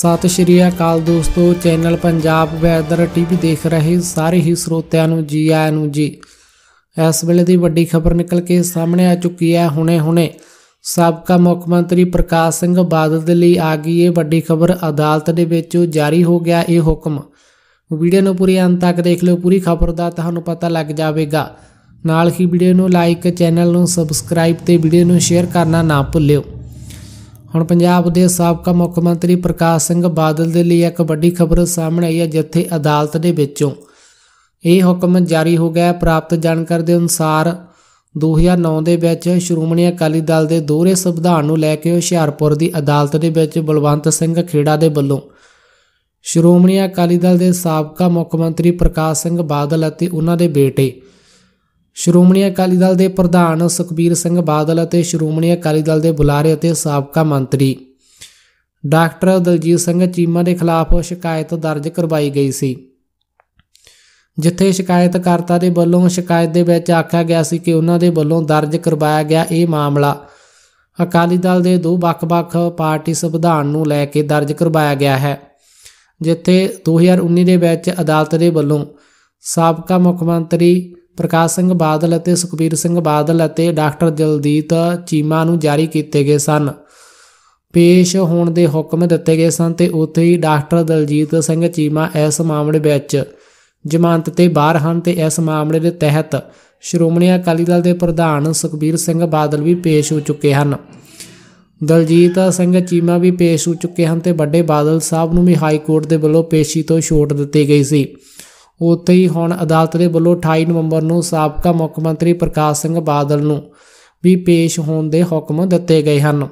ਸਤਿ ਸ਼੍ਰੀ ਅਕਾਲ ਦੋਸਤੋ channel Punjab weather TV ਦੇਖ ਰਹੇ ਸਾਰੇ ਹੀ ਸਰੋਤਿਆਂ ਨੂੰ ਜੀ ਆਇਆਂ ਨੂੰ ਜੀ ਇਸ ਵੇਲੇ ਦੀ ਵੱਡੀ ਖਬਰ ਨਿਕਲ ਕੇ ਸਾਹਮਣੇ ਆ ਚੁੱਕੀ ਹੈ ਹੁਣੇ-ਹੁਣੇ ਸਾਬਕਾ ਮੁੱਖ ਮੰਤਰੀ ਪ੍ਰਕਾਸ਼ ਸਿੰਘ ਬਾਦਲ ਦੇ ਲਈ ਆ ਗਈ ਇਹ ਵੱਡੀ ਖਬਰ ਅਦਾਲਤ ਦੇ ਵਿੱਚ ਜਾਰੀ ਹੋ ਗਿਆ ਇਹ ਹੁਕਮ ਵੀਡੀਓ ਨੂੰ ਪੂਰੀ ਅੰਤ ਤੱਕ ਦੇਖ ਲਿਓ ਪੂਰੀ ਖਬਰ ਦਾ ਤੁਹਾਨੂੰ ਪਤਾ ਲੱਗ ਜਾਵੇਗਾ ਨਾਲ ਹੀ ਵੀਡੀਓ ਨੂੰ ਲਾਈਕ ਚੈਨਲ ਨੂੰ ਸਬਸਕ੍ਰਾਈਬ ਤੇ ਵੀਡੀਓ ਨੂੰ ਸ਼ੇਅਰ ਕਰਨਾ ਨਾ ਭੁੱਲਿਓ ਹੁਣ ਪੰਜਾਬ ਦੇ ਸਾਬਕਾ ਮੁੱਖ ਮੰਤਰੀ ਪ੍ਰਕਾਸ਼ ਸਿੰਘ ਬਾਦਲ ਦੇ ਲਈ ਇੱਕ ਵੱਡੀ ਖਬਰ ਸਾਹਮਣੇ ਆਈ ਹੈ ਜਿੱਥੇ ਅਦਾਲਤ ਦੇ ਵਿੱਚੋਂ ਇਹ ਹੁਕਮ ਜਾਰੀ ਹੋ ਗਿਆ ਪ੍ਰਾਪਤ ਜਾਣਕਾਰੀ ਦੇ ਅਨੁਸਾਰ 2009 ਦੇ ਵਿੱਚ ਸ਼੍ਰੋਮਣੀ ਅਕਾਲੀ ਦਲ ਦੇ ਦੋਹਰੇ ਸੰਵਿਧਾਨ ਨੂੰ ਲੈ ਕੇ ਹੁਸ਼ਿਆਰਪੁਰ ਦੀ ਅਦਾਲਤ ਦੇ ਵਿੱਚ ਬਲਵੰਤ ਸਿੰਘ ਖੇੜਾ ਦੇ ਵੱਲੋਂ ਸ਼੍ਰੋਮਣੀ ਅਕਾਲੀ ਦਲ ਦੇ ਸਾਬਕਾ ਮੁੱਖ ਮੰਤਰੀ ਪ੍ਰਕਾਸ਼ ਸਿੰਘ ਬਾਦਲ ਅਤੇ ਉਹਨਾਂ ਦੇ ਬੇਟੇ ਸ਼੍ਰੋਮਣੀ ਅਕਾਲੀ ਦਲ ਦੇ ਪ੍ਰਧਾਨ ਸੁਖਬੀਰ ਸਿੰਘ ਬਾਦਲ ਅਤੇ ਸ਼੍ਰੋਮਣੀ ਅਕਾਲੀ ਦਲ ਦੇ ਬੁਲਾਰੇ ਅਤੇ ਸਾਬਕਾ ਮੰਤਰੀ ਡਾਕਟਰ ਦਲਜੀਤ ਸਿੰਘ ਚੀਮਾ ਦੇ ਖਿਲਾਫ ਸ਼ਿਕਾਇਤ ਦਰਜ ਕਰਵਾਈ ਗਈ ਸੀ ਜਿੱਥੇ ਸ਼ਿਕਾਇਤਕਰਤਾ ਦੇ ਵੱਲੋਂ ਸ਼ਿਕਾਇਤ ਦੇ ਵਿੱਚ ਆਖਿਆ ਗਿਆ ਸੀ ਕਿ ਉਹਨਾਂ ਦੇ ਵੱਲੋਂ ਦਰਜ ਕਰਵਾਇਆ ਗਿਆ ਇਹ ਮਾਮਲਾ ਅਕਾਲੀ ਦਲ ਦੇ ਦੋ ਵੱਖ-ਵੱਖ ਪਾਰਟੀ ਸੰਵਿਧਾਨ ਨੂੰ ਲੈ ਕੇ ਦਰਜ ਕਰਵਾਇਆ ਗਿਆ ਹੈ ਜਿੱਥੇ 2019 ਦੇ ਵਿੱਚ ਅਦਾਲਤ ਦੇ ਵੱਲੋਂ ਸਾਬਕਾ ਮੁੱਖ ਮੰਤਰੀ ਪ੍ਰਕਾਸ਼ ਸਿੰਘ ਬਾਦਲ ਅਤੇ ਸੁਖਬੀਰ ਸਿੰਘ ਬਾਦਲ ਅਤੇ ਡਾਕਟਰ ਦਿਲਦੀਤ ਚੀਮਾ ਨੂੰ ਜਾਰੀ ਕੀਤੇ ਗਏ ਸਨ ਪੇਸ਼ ਹੋਣ ਦੇ ਹੁਕਮ ਦਿੱਤੇ ਗਏ ਸਨ ਤੇ ਉੱਥੇ ਹੀ ਡਾਕਟਰ ਦਲਜੀਤ ਸਿੰਘ ਚੀਮਾ ਇਸ ਮਾਮਲੇ ਵਿੱਚ ਜ਼ਮਾਨਤ ਤੇ ਬਾਹਰ ਹਨ ਤੇ ਇਸ ਮਾਮਲੇ ਦੇ ਤਹਿਤ ਸ਼੍ਰੋਮਣੀ ਅਕਾਲੀ ਦਲ ਦੇ ਪ੍ਰਧਾਨ ਸੁਖਬੀਰ ਸਿੰਘ ਬਾਦਲ ਵੀ ਪੇਸ਼ ਹੋ ਚੁੱਕੇ ਹਨ ਦਲਜੀਤ ਸਿੰਘ ਚੀਮਾ ਵੀ ਪੇਸ਼ ਹੋ ਚੁੱਕੇ ਹਨ ਤੇ ਵੱਡੇ ਬਾਦਲ ਸਾਹਿਬ ਨੂੰ ਵੀ ਹਾਈ ਕੋਰਟ ਦੇ ਵੱਲੋਂ ਪੇਸ਼ੀ ਤੋਂ ਛੋਟ ਦਿੱਤੀ ਗਈ ਸੀ ਉੱਥੇ ਹੀ ਹੁਣ ਅਦਾਲਤ ਦੇ ਵੱਲੋਂ 28 ਨਵੰਬਰ ਨੂੰ ਸਾਬਕਾ ਮੁੱਖ ਮੰਤਰੀ ਪ੍ਰਕਾਸ਼ ਸਿੰਘ ਬਾਦਲ ਨੂੰ ਵੀ ਪੇਸ਼ ਹੋਣ ਦੇ ਹੁਕਮ ਦਿੱਤੇ ਗਏ ਹਨ